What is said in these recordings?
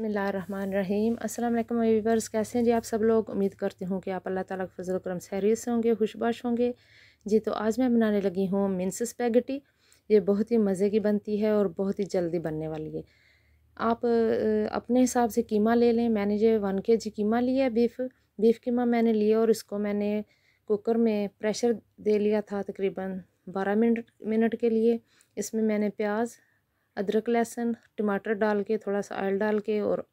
बसमीम असल वीवर्स कैसे हैं जी आप सब लोग उम्मीद करती हूँ कि आप अल्लाह ताला के फजल करम सहरीत से होंगे खुशबाश होंगे जी तो आज मैं बनाने लगी हूँ मिन्स पैगटी ये बहुत ही मज़े की बनती है और बहुत ही जल्दी बनने वाली है आप अपने हिसाब से कीमा ले लें मैंने ये वन के जी कीमा लिया है बीफ बीफ कीमा मैंने लिया और इसको मैंने कुकर में प्रेशर दे लिया था तकरीबन बारह मिनट मिनट के लिए इसमें मैंने प्याज अदरक लहसुन टमाटर डाल के थोड़ा सा ऑयल डाल के और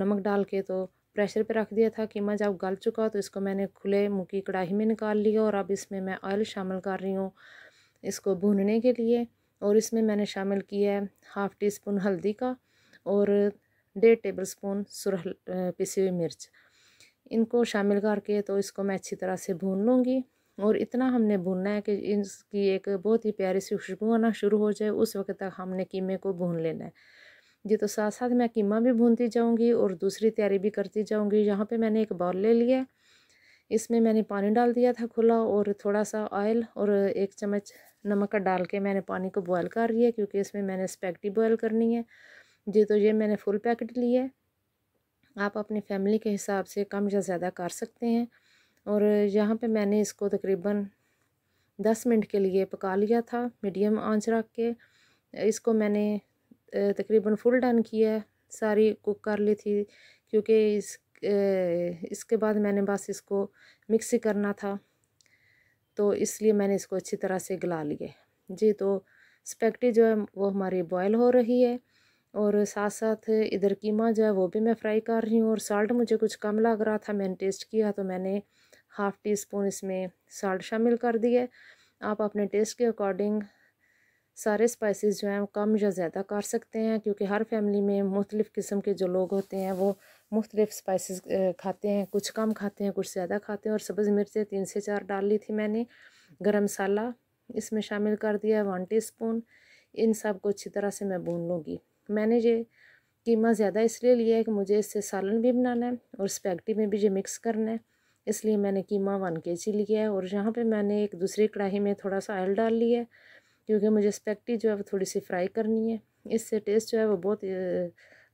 नमक डाल के तो प्रेशर पे रख दिया था कीमा जब गल चुका तो इसको मैंने खुले मुँह की कढ़ाई में निकाल लिया और अब इसमें मैं ऑयल शामिल कर रही हूँ इसको भूनने के लिए और इसमें मैंने शामिल किया है हाफ़ टी स्पून हल्दी का और डेढ़ टेबल स्पून सुरह पिसी हुई मिर्च इनको शामिल करके तो इसको मैं अच्छी तरह से भून लूँगी और इतना हमने भूनना है कि इसकी एक बहुत ही प्यारी सी खुशबू आना शुरू हो जाए उस वक्त तक हमने कीमे को भून लेना है जी तो साथ साथ मैं कीमा भी भूनती जाऊँगी और दूसरी तैयारी भी करती जाऊँगी यहाँ पर मैंने एक बाउल ले लिया इसमें मैंने पानी डाल दिया था खुला और थोड़ा सा ऑयल और एक चम्मच नमक का डाल के मैंने पानी को बॉयल कर लिया क्योंकि इसमें मैंने स्पैक्टी बॉयल करनी है जी तो ये मैंने फुल पैकेट लिया आप अपनी फैमिली के हिसाब से कम या ज़्यादा कर सकते हैं और यहाँ पे मैंने इसको तकरीबन दस मिनट के लिए पका लिया था मीडियम आंच रख के इसको मैंने तकरीबन फुल डन किया सारी कुक कर ली थी क्योंकि इस इसके बाद मैंने बस इसको मिक्स करना था तो इसलिए मैंने इसको अच्छी तरह से गला लिए जी तो स्पेगटी जो है वो हमारी बॉयल हो रही है और साथ साथ इधर कीमा जो है वो भी मैं फ्राई कर रही हूँ और साल्ट मुझे कुछ कम लग रहा था मैंने टेस्ट किया तो मैंने हाफ़ टी स्पून इसमें साल्ट शामिल कर दिए आप अपने टेस्ट के अकॉर्डिंग सारे स्पाइसेस जो हैं कम या ज़्यादा कर सकते हैं क्योंकि हर फैमिली में मुख्तलिफ़ किस्म के जो लोग होते हैं वो मुख्तलिफ़ स्पाइसेस खाते हैं कुछ कम खाते हैं कुछ ज़्यादा खाते हैं और सब्ज़ मिर्चें तीन से चार डाल ली थी मैंने गरम मसाला इसमें शामिल कर दिया है वन टी स्पून इन सब को अच्छी तरह से मैं भून लूँगी मैंने ये कीमा ज़्यादा इसलिए लिया है कि मुझे इससे सालन भी बनाना है और स्पैगटी में भी ये मिक्स करना है इसलिए मैंने कीमा वन के जी लिया है और यहाँ पे मैंने एक दूसरी कढ़ाई में थोड़ा सा ऑयल डाल लिया है क्योंकि मुझे स्पेक्टी जो है वो थोड़ी सी फ्राई करनी है इससे टेस्ट जो है वो बहुत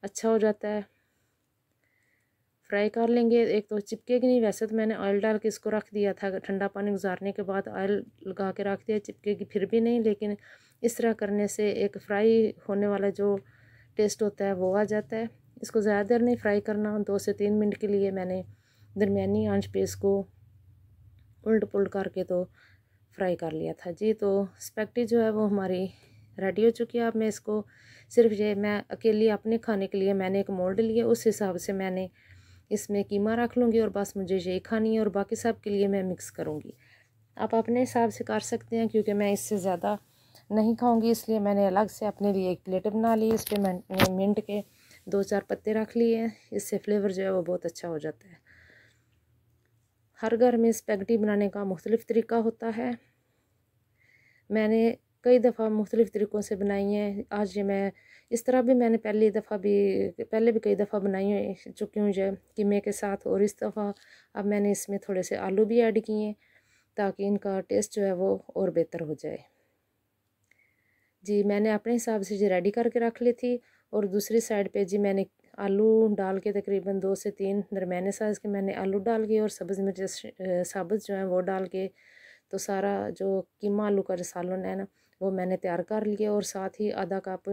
अच्छा हो जाता है फ्राई कर लेंगे एक तो चिपकेगी नहीं वैसे तो मैंने ऑयल डाल के इसको रख दिया था ठंडा पानी गुजारने के बाद ऑयल लगा के रख दिया चिपकेगी फिर भी नहीं लेकिन इस तरह करने से एक फ्राई होने वाला जो टेस्ट होता है वो आ जाता है इसको ज़्यादा देर नहीं फ्राई करना दो से तीन मिनट के लिए मैंने दरमियानी आंच पे इसको उल्ट पुल्ट करके तो फ्राई कर लिया था जी तो स्पैक्टी जो है वो हमारी रेडी हो चुकी है अब मैं इसको सिर्फ ये मैं अकेली अपने खाने के लिए मैंने एक मोल्ड लिया उस हिसाब से मैंने इसमें कीमा रख लूँगी और बस मुझे यही खानी है और बाकी सब के लिए मैं मिक्स करूँगी आप अपने हिसाब से कर सकते हैं क्योंकि मैं इससे ज़्यादा नहीं खाऊंगी इसलिए मैंने अलग से अपने लिए एक प्लेट बना ली इस पर मैंने मिंट के दो चार पत्ते रख लिए इससे फ्लेवर जो है वो बहुत अच्छा हो जाता है हर घर में स्पेगटी बनाने का मुख्तलिफ़ तरीका होता है मैंने कई दफ़ा मुख्तलिफ़ तरीक़ों से बनाई हैं आज ये मैं इस तरह भी मैंने पहली दफ़ा भी पहले भी कई दफ़ा बनाई चुकी हूँ जो कीमे के साथ और इस दफ़ा अब मैंने इसमें थोड़े से आलू भी ऐड किए हैं ताकि इनका टेस्ट जो है वो और बेहतर हो जाए जी मैंने अपने हिसाब से जी रेडी करके रख ली थी और दूसरी साइड पे जी मैंने आलू डाल के तकरीबन दो से तीन दरमियाने साइज़ के मैंने आलू डाल के और सब्ज़ मिर्च सब्ज़ जो है वो डाल के तो सारा जो कीमा आलू का जो सालन है ना वो मैंने तैयार कर लिया और साथ ही आधा कप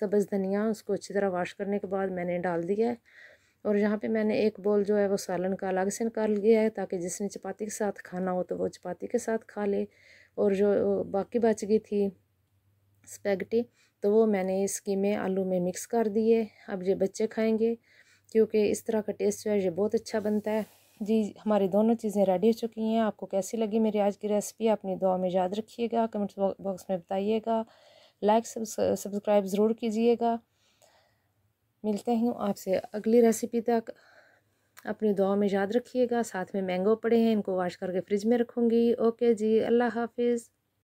सब्ज़ धनिया उसको अच्छी तरह वाश करने के बाद मैंने डाल दिया है और यहाँ पे मैंने एक बोल जो है वो सालन का अलग से निकाल लिया है ताकि जिसने चपाती के साथ खाना हो तो वो चपाती के साथ खा ले और जो बाकी बच गई थी स्पैगटी तो वो मैंने इसके में आलू में मिक्स कर दिए अब ये बच्चे खाएंगे क्योंकि इस तरह का टेस्ट जो है ये बहुत अच्छा बनता है जी हमारी दोनों चीज़ें रेडी हो चुकी हैं आपको कैसी लगी मेरी आज की रेसिपी अपनी दुआ में याद रखिएगा कमेंट बॉक्स में बताइएगा लाइक सब्सक्राइब ज़रूर कीजिएगा मिलते हैं आपसे अगली रेसिपी तक अपनी दुआ में याद रखिएगा साथ में मैंगो पड़े हैं इनको वाश करके फ्रिज में रखूँगी ओके जी अल्लाह हाफिज़